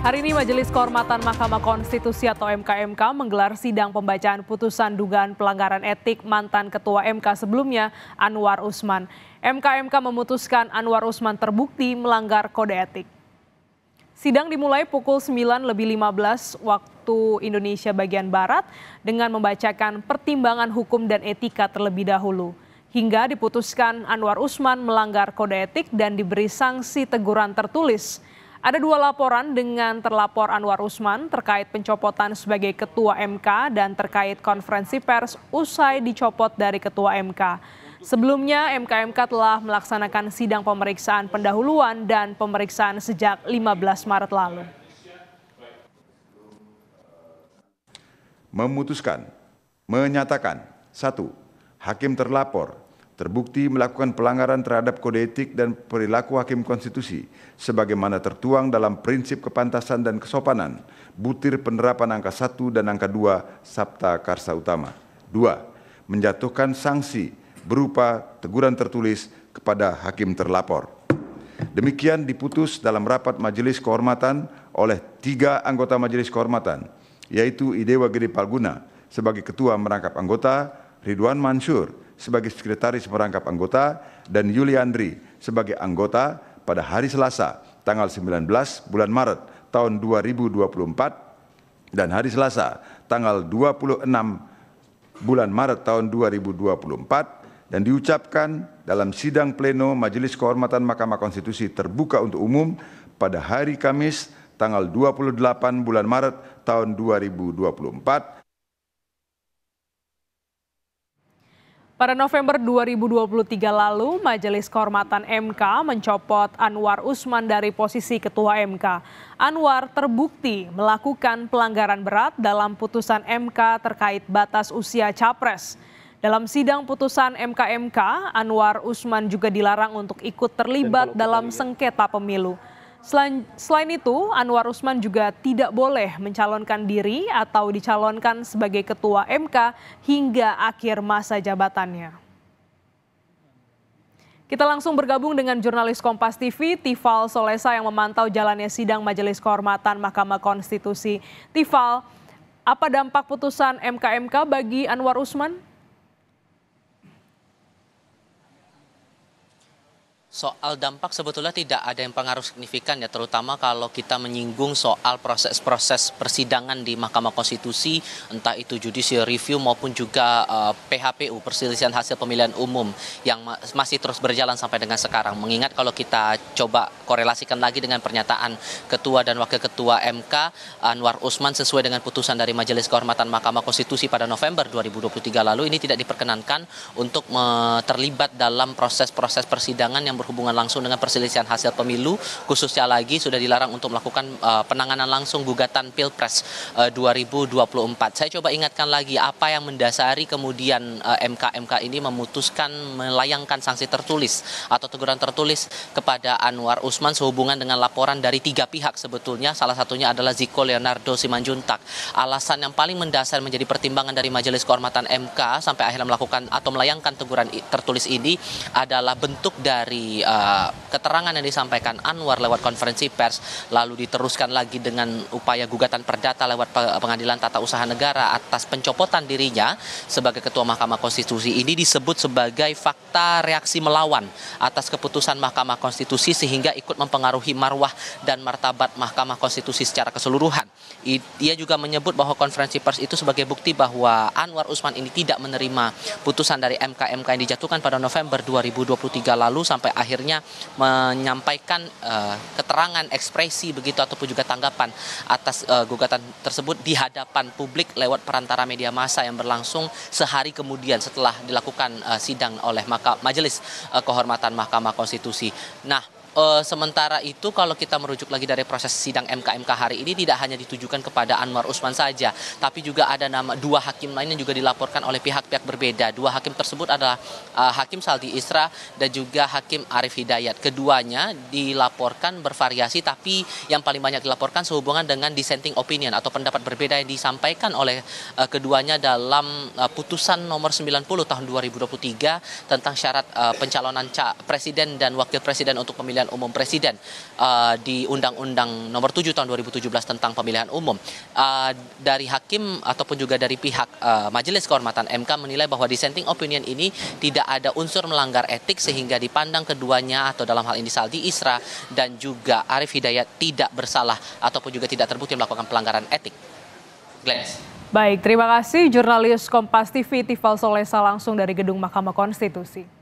Hari ini Majelis Kehormatan Mahkamah Konstitusi atau MKMK menggelar sidang pembacaan putusan dugaan pelanggaran etik mantan Ketua MK sebelumnya Anwar Usman. MKMK memutuskan Anwar Usman terbukti melanggar kode etik. Sidang dimulai pukul 9 lebih 15 waktu Indonesia bagian Barat dengan membacakan pertimbangan hukum dan etika terlebih dahulu. Hingga diputuskan Anwar Usman melanggar kode etik dan diberi sanksi teguran tertulis ada dua laporan dengan terlapor Anwar Usman terkait pencopotan sebagai Ketua MK dan terkait konferensi pers usai dicopot dari Ketua MK. Sebelumnya, MKMK -MK telah melaksanakan sidang pemeriksaan pendahuluan dan pemeriksaan sejak 15 Maret lalu. Memutuskan, menyatakan, satu, hakim terlapor terbukti melakukan pelanggaran terhadap kode etik dan perilaku hakim konstitusi sebagaimana tertuang dalam prinsip kepantasan dan kesopanan butir penerapan angka 1 dan angka 2 Sabta Karsa Utama. 2. Menjatuhkan sanksi berupa teguran tertulis kepada hakim terlapor. Demikian diputus dalam rapat majelis kehormatan oleh tiga anggota majelis kehormatan, yaitu Idewa Gede Palguna sebagai ketua merangkap anggota, Ridwan Mansur sebagai sekretaris merangkap anggota dan Yuli Andri sebagai anggota pada hari Selasa tanggal 19 bulan Maret tahun 2024 dan hari Selasa tanggal 26 bulan Maret tahun 2024 dan diucapkan dalam sidang pleno Majelis Kehormatan Mahkamah Konstitusi terbuka untuk umum pada hari Kamis tanggal 28 bulan Maret tahun 2024 Pada November 2023 lalu, Majelis Kehormatan MK mencopot Anwar Usman dari posisi Ketua MK. Anwar terbukti melakukan pelanggaran berat dalam putusan MK terkait batas usia capres. Dalam sidang putusan MKMK, -MK, Anwar Usman juga dilarang untuk ikut terlibat dalam sengketa pemilu. Selain, selain itu, Anwar Usman juga tidak boleh mencalonkan diri atau dicalonkan sebagai ketua MK hingga akhir masa jabatannya. Kita langsung bergabung dengan jurnalis Kompas TV, Tifal Solesa yang memantau jalannya sidang Majelis Kehormatan Mahkamah Konstitusi. Tifal, apa dampak putusan MKMK -MK bagi Anwar Usman? Soal dampak sebetulnya tidak ada yang pengaruh signifikan ya terutama kalau kita menyinggung soal proses-proses persidangan di Mahkamah Konstitusi entah itu judicial review maupun juga uh, eh, PHPU perselisihan hasil pemilihan umum yang ma masih terus berjalan sampai dengan sekarang mengingat kalau kita coba korelasikan lagi dengan pernyataan ketua dan wakil ketua MK Anwar Usman sesuai dengan putusan dari Majelis Kehormatan Mahkamah Konstitusi pada November 2023 lalu ini tidak diperkenankan untuk terlibat dalam proses-proses persidangan yang berhubungan langsung dengan perselisihan hasil pemilu, khususnya lagi sudah dilarang untuk melakukan uh, penanganan langsung gugatan Pilpres eh, uh, 2024. Saya coba ingatkan lagi apa yang mendasari kemudian uh, eh, MK MK ini memutuskan melayangkan sanksi tertulis atau teguran tertulis kepada Anwar Usman sehubungan dengan laporan dari tiga pihak sebetulnya salah satunya adalah Ziko Leonardo Simanjuntak. Alasan yang paling mendasar menjadi pertimbangan dari Majelis Kehormatan MK sampai akhirnya melakukan atau melayangkan teguran tertulis ini adalah bentuk dari uh, keterangan yang disampaikan Anwar lewat konferensi pers lalu diteruskan lagi dengan upaya gugatan perdata lewat pengadilan tata usaha negara atas pencopotan dirinya sebagai ketua Mahkamah Konstitusi ini disebut sebagai fakta reaksi melawan atas keputusan Mahkamah Konstitusi sehingga ikut mempengaruhi marwah dan martabat Mahkamah Konstitusi secara keseluruhan. Ia juga menyebut bahwa konferensi pers itu sebagai bukti bahwa Anwar Usman ini tidak menerima putusan dari MKMK yang dijatuhkan pada November 2023 lalu sampai akhirnya menyampaikan uh, keterangan ekspresi begitu ataupun juga tanggapan atas uh, gugatan tersebut di hadapan publik lewat perantara media massa yang berlangsung sehari kemudian setelah dilakukan uh, sidang oleh maka majelis uh, kehormatan Mahkamah Konstitusi. Nah, uh, sementara itu kalau kita merujuk lagi dari proses sidang MKMK hari ini tidak hanya ditujukan kepada Anwar Usman saja, tapi juga ada nama dua hakim lain yang juga dilaporkan oleh pihak-pihak berbeda. Dua hakim tersebut adalah uh, Hakim Saldi Isra dan juga Hakim Arif Hidayat. Keduanya dilaporkan bervariasi, tapi yang paling banyak dilaporkan sehubungan dengan dissenting opinion atau pendapat berbeda yang disampaikan oleh uh, keduanya dalam uh, putusan nomor 90 tahun 2023 tentang syarat uh, pencalonan presiden dan wakil presiden untuk pemilihan pemilihan umum presiden uh, di Undang-Undang Nomor 7 tahun 2017 tentang pemilihan umum. Uh, dari hakim ataupun juga dari pihak uh, Majelis Kehormatan MK menilai bahwa dissenting opinion ini tidak ada unsur melanggar etik sehingga dipandang keduanya atau dalam hal ini Saldi Isra dan juga Arif Hidayat tidak bersalah ataupun juga tidak terbukti melakukan pelanggaran etik. Glenn. Baik, terima kasih jurnalis Kompas TV Tifal Solesa langsung dari Gedung Mahkamah Konstitusi.